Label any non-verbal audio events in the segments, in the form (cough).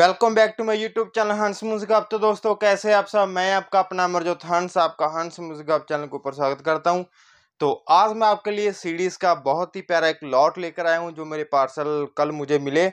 welcome back to my YouTube channel हंस मुजगब तो दोस्तों कैसे आप सब मैं आपका अपना अमरजोत हंस आपका हंस मुजगब चैनल के ऊपर स्वागत करता हूं तो आज मैं आपके लिए सीडीज़ का बहुत ही प्यारा एक लॉट लेकर आया हूं जो मेरे पार्सल कल मुझे मिले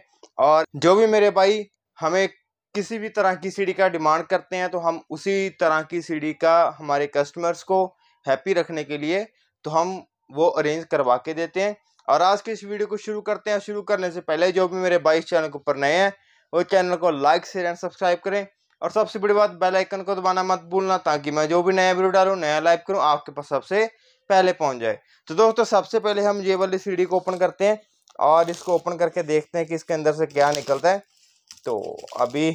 और जो भी मेरे भाई हमें किसी भी तरह की सीढ़ी का डिमांड करते हैं तो हम उसी तरह की सीढ़ी का हमारे कस्टमर्स को हैप्पी रखने के लिए तो हम वो अरेंज करवा के देते हैं और आज के इस वीडियो को शुरू करते हैं शुरू करने से पहले जो भी मेरे भाई चैनल के ऊपर नए हैं और चैनल को लाइक शेयर एंड सब्सक्राइब करें और सबसे बड़ी बात बेल आइकन को दबाना मत भूलना ताकि मैं जो भी नया वीडियो डालूँ नया लाइव करूँ आपके पास सबसे पहले पहुँच जाए तो दोस्तों सबसे पहले हम ये वाली सीढ़ी को ओपन करते हैं और इसको ओपन करके देखते हैं कि इसके अंदर से क्या निकलता है तो अभी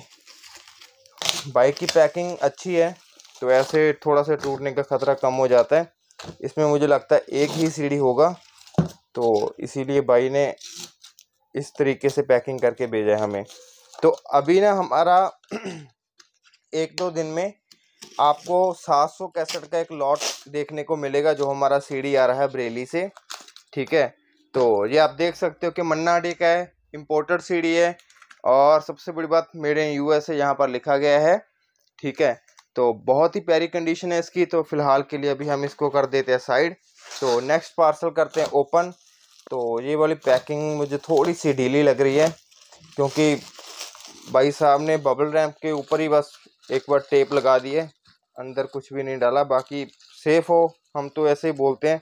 बाइक की पैकिंग अच्छी है तो ऐसे थोड़ा सा टूटने का ख़तरा कम हो जाता है इसमें मुझे लगता है एक ही सीढ़ी होगा तो इसीलिए भाई ने इस तरीके से पैकिंग करके भेजा है हमें तो अभी ना हमारा (clears throat) एक दो दिन में आपको सात सौ कैसेट का एक लॉट देखने को मिलेगा जो हमारा सीडी आ रहा है बरेली से ठीक है तो ये आप देख सकते हो कि मन्ना डे का है इम्पोर्टेड सीडी है और सबसे बड़ी बात मेड इन यू एस यहाँ पर लिखा गया है ठीक है तो बहुत ही प्यारी कंडीशन है इसकी तो फ़िलहाल के लिए अभी हम इसको कर देते हैं साइड तो नेक्स्ट पार्सल करते हैं ओपन तो ये वाली पैकिंग मुझे थोड़ी सी ढीली लग रही है क्योंकि भाई साहब ने बबल रैम्प के ऊपर ही बस एक बार टेप लगा दिए अंदर कुछ भी नहीं डाला बाकी सेफ़ हो हम तो ऐसे ही बोलते हैं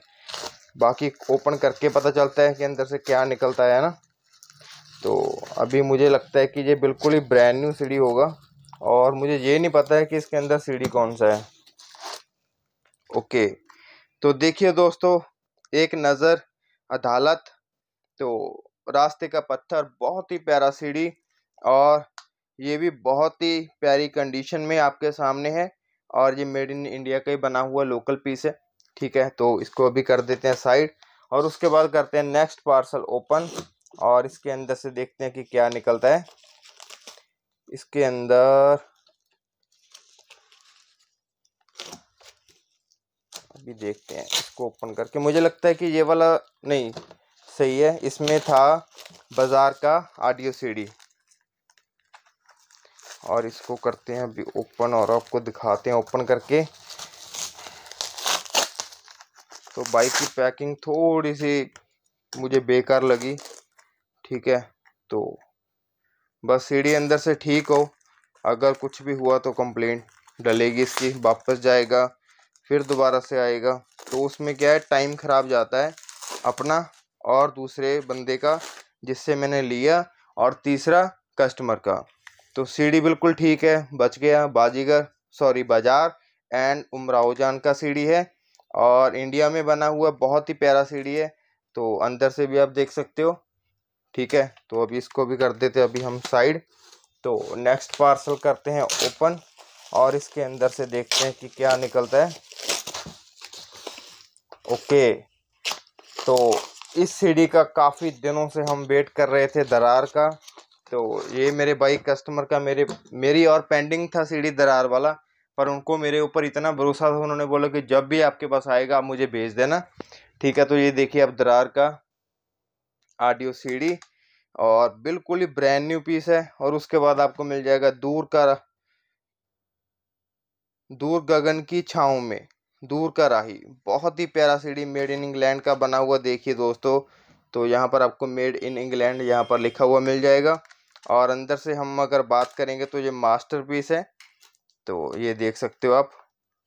बाकी ओपन करके पता चलता है कि अंदर से क्या निकलता है ना तो अभी मुझे लगता है कि ये बिल्कुल ही ब्रांड न्यू सीढ़ी होगा और मुझे ये नहीं पता है कि इसके अंदर सीढ़ी कौन सा है ओके तो देखिए दोस्तों एक नज़र अदालत तो रास्ते का पत्थर बहुत ही प्यारा सीढ़ी और ये भी बहुत ही प्यारी कंडीशन में आपके सामने है और ये मेड इन इंडिया का ही बना हुआ लोकल पीस है ठीक है तो इसको अभी कर देते हैं साइड और उसके बाद करते हैं नेक्स्ट पार्सल ओपन और इसके अंदर से देखते हैं कि क्या निकलता है इसके अंदर अभी देखते हैं इसको ओपन करके मुझे लगता है कि ये वाला नहीं सही है इसमें था बाज़ार का ऑडियो सीडी और इसको करते हैं अभी ओपन और आपको दिखाते हैं ओपन करके तो बाइक की पैकिंग थोड़ी सी मुझे बेकार लगी ठीक है तो बस सीढ़ी अंदर से ठीक हो अगर कुछ भी हुआ तो कंप्लेंट डलेगी इसकी वापस जाएगा फिर दोबारा से आएगा तो उसमें क्या है टाइम ख़राब जाता है अपना और दूसरे बंदे का जिससे मैंने लिया और तीसरा कस्टमर का तो सीढ़ी बिल्कुल ठीक है बच गया बाजीगर सॉरी बाजार एंड उमराव जान का सीढ़ी है और इंडिया में बना हुआ बहुत ही प्यारा सीढ़ी है तो अंदर से भी आप देख सकते हो ठीक है तो अभी इसको भी कर देते अभी हम साइड तो नेक्स्ट पार्सल करते हैं ओपन और इसके अंदर से देखते हैं कि क्या निकलता है ओके तो इस सीढ़ी का काफ़ी दिनों से हम वेट कर रहे थे दरार का तो ये मेरे भाई कस्टमर का मेरे मेरी और पेंडिंग था सीढ़ी दरार वाला पर उनको मेरे ऊपर इतना भरोसा था उन्होंने बोला कि जब भी आपके पास आएगा आप मुझे भेज देना ठीक है तो ये देखिए आप दरार का आडियो सीढ़ी और बिल्कुल ही ब्रांड न्यू पीस है और उसके बाद आपको मिल जाएगा दूर का दूर गगन की छाँव में दूर का राही बहुत ही प्यारा सीढ़ी मेड इन इंग्लैंड का बना हुआ देखिए दोस्तों तो यहाँ पर आपको मेड इन इंग्लैंड यहाँ पर लिखा हुआ मिल जाएगा और अंदर से हम अगर बात करेंगे तो ये पीस है तो ये देख सकते हो आप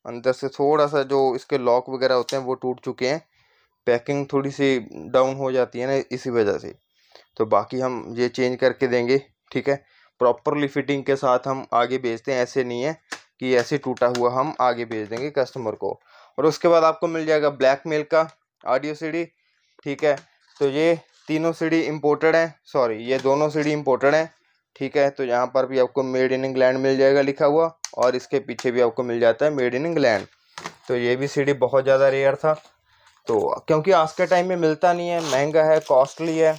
अंदर से थोड़ा सा जो इसके लॉक वगैरह होते हैं वो टूट चुके हैं पैकिंग थोड़ी सी डाउन हो जाती है ना इसी वजह से तो बाकी हम ये चेंज करके देंगे ठीक है प्रॉपरली फिटिंग के साथ हम आगे भेजते हैं ऐसे नहीं है कि ऐसे टूटा हुआ हम आगे भेज देंगे कस्टमर को और उसके बाद आपको मिल जाएगा ब्लैक मेल का ऑडियो सीडी ठीक है तो ये तीनों सीढ़ी इम्पोर्टेड हैं सॉरी ये दोनों सीढ़ी इम्पोर्टेड हैं ठीक है तो यहाँ पर भी आपको मेड इन इंग्लैंड मिल जाएगा लिखा हुआ और इसके पीछे भी आपको मिल जाता है मेड इन इंग्लैंड तो ये भी सीढ़ी बहुत ज़्यादा रेयर था तो क्योंकि आज के टाइम में मिलता नहीं है महंगा है कॉस्टली है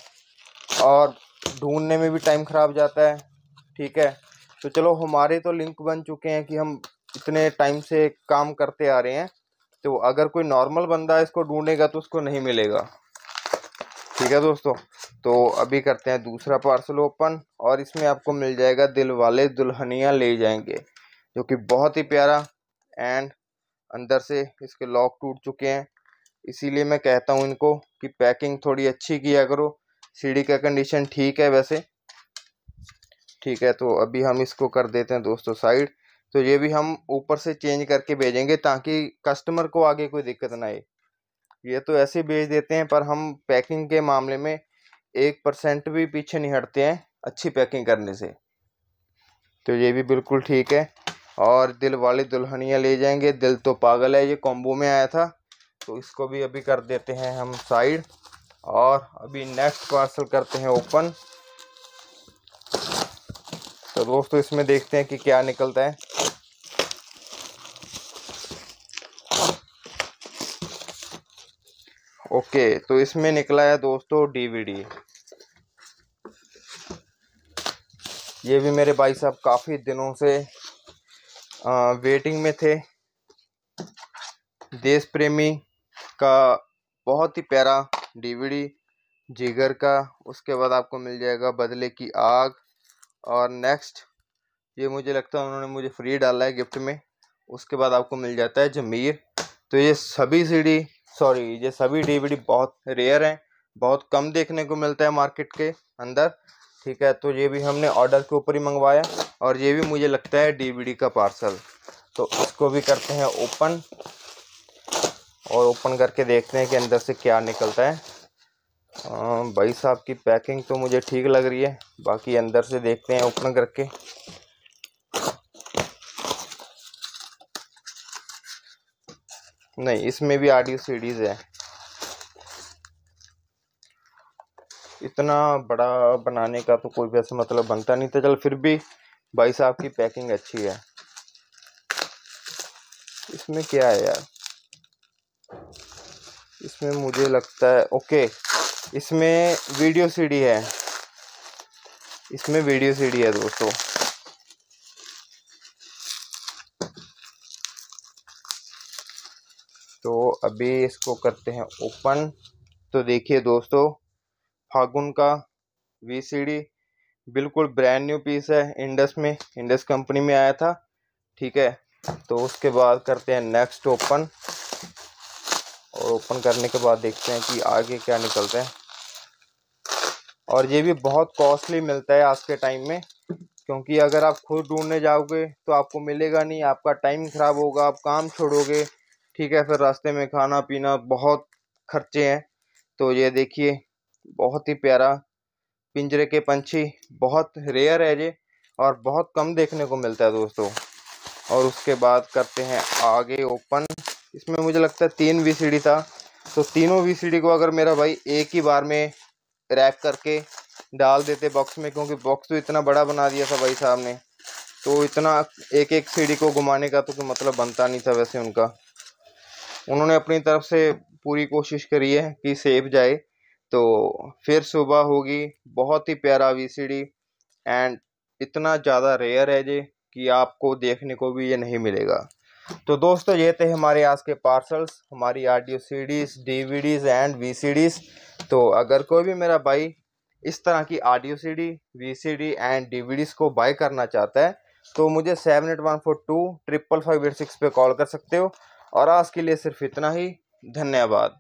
और ढूंढने में भी टाइम ख़राब जाता है ठीक है तो चलो हमारे तो लिंक बन चुके हैं कि हम इतने टाइम से काम करते आ रहे हैं तो अगर कोई नॉर्मल बंदा इसको ढूंढेगा तो उसको नहीं मिलेगा ठीक है दोस्तों तो अभी करते हैं दूसरा पार्सल ओपन और इसमें आपको मिल जाएगा दिल वाले दुल्हनिया ले जाएंगे जो कि बहुत ही प्यारा एंड अंदर से इसके लॉक टूट चुके हैं इसीलिए मैं कहता हूं इनको कि पैकिंग थोड़ी अच्छी किया करो सीढ़ी का कंडीशन ठीक है वैसे ठीक है तो अभी हम इसको कर देते हैं दोस्तों साइड तो ये भी हम ऊपर से चेंज करके भेजेंगे ताकि कस्टमर को आगे कोई दिक्कत ना आए ये तो ऐसे बेच देते हैं पर हम पैकिंग के मामले में एक परसेंट भी पीछे नहीं हटते हैं अच्छी पैकिंग करने से तो ये भी बिल्कुल ठीक है और दिल वाली दुल्हनियाँ ले जाएंगे दिल तो पागल है ये कॉम्बो में आया था तो इसको भी अभी कर देते हैं हम साइड और अभी नेक्स्ट पार्सल करते हैं ओपन तो दोस्तों इसमें देखते हैं कि क्या निकलता है ओके तो इसमें निकला है दोस्तों डीवीडी ये भी मेरे भाई साहब काफ़ी दिनों से आ, वेटिंग में थे देश प्रेमी का बहुत ही प्यारा डीवीडी जिगर का उसके बाद आपको मिल जाएगा बदले की आग और नेक्स्ट ये मुझे लगता है उन्होंने मुझे फ्री डाला है गिफ्ट में उसके बाद आपको मिल जाता है जमीर तो ये सभी सीढ़ी सॉरी ये सभी डीवीडी बहुत रेयर हैं बहुत कम देखने को मिलता है मार्केट के अंदर ठीक है तो ये भी हमने ऑर्डर के ऊपर ही मंगवाया और ये भी मुझे लगता है डीवीडी का पार्सल तो इसको भी करते हैं ओपन और ओपन करके देखते हैं कि अंदर से क्या निकलता है आ, भाई साहब की पैकिंग तो मुझे ठीक लग रही है बाकी अंदर से देखते हैं ओपन करके नहीं इसमें भी ऑडियो सीडीज है इतना बड़ा बनाने का तो कोई वैसे मतलब बनता नहीं था चल फिर भी भाई साहब की पैकिंग अच्छी है इसमें क्या है यार इसमें मुझे लगता है ओके इसमें वीडियो सीडी है इसमें वीडियो सीडी है दोस्तों अभी इसको करते हैं ओपन तो देखिए दोस्तों फागुन का वी बिल्कुल ब्रांड न्यू पीस है इंडस में इंडस कंपनी में आया था ठीक है तो उसके बाद करते हैं नेक्स्ट ओपन और ओपन करने के बाद देखते हैं कि आगे क्या निकलते हैं और ये भी बहुत कॉस्टली मिलता है आज के टाइम में क्योंकि अगर आप खुद ढूंढने जाओगे तो आपको मिलेगा नहीं आपका टाइम ख़राब होगा आप काम छोड़ोगे ठीक है फिर रास्ते में खाना पीना बहुत खर्चे हैं तो ये देखिए बहुत ही प्यारा पिंजरे के पंछी बहुत रेयर है ये और बहुत कम देखने को मिलता है दोस्तों और उसके बाद करते हैं आगे ओपन इसमें मुझे लगता है तीन वी था तो तीनों वी को अगर मेरा भाई एक ही बार में रैप करके डाल देते बॉक्स में क्योंकि बॉक्स तो इतना बड़ा बना दिया था भाई साहब ने तो इतना एक एक सीढ़ी को घुमाने का तो मतलब बनता नहीं था वैसे उनका उन्होंने अपनी तरफ से पूरी कोशिश करी है कि सेफ जाए तो फिर सुबह होगी बहुत ही प्यारा वीसीडी एंड इतना ज़्यादा रेयर है जे कि आपको देखने को भी ये नहीं मिलेगा तो दोस्तों ये थे हमारे आज के पार्सल्स हमारी audio CDs DVDs and VCDs तो अगर कोई भी मेरा भाई इस तरह की audio CD VCD and DVDs को बाय करना चाहता है तो मुझे seven eight one four two triple five eight six पर कॉल कर सकते हो और आज के लिए सिर्फ इतना ही धन्यवाद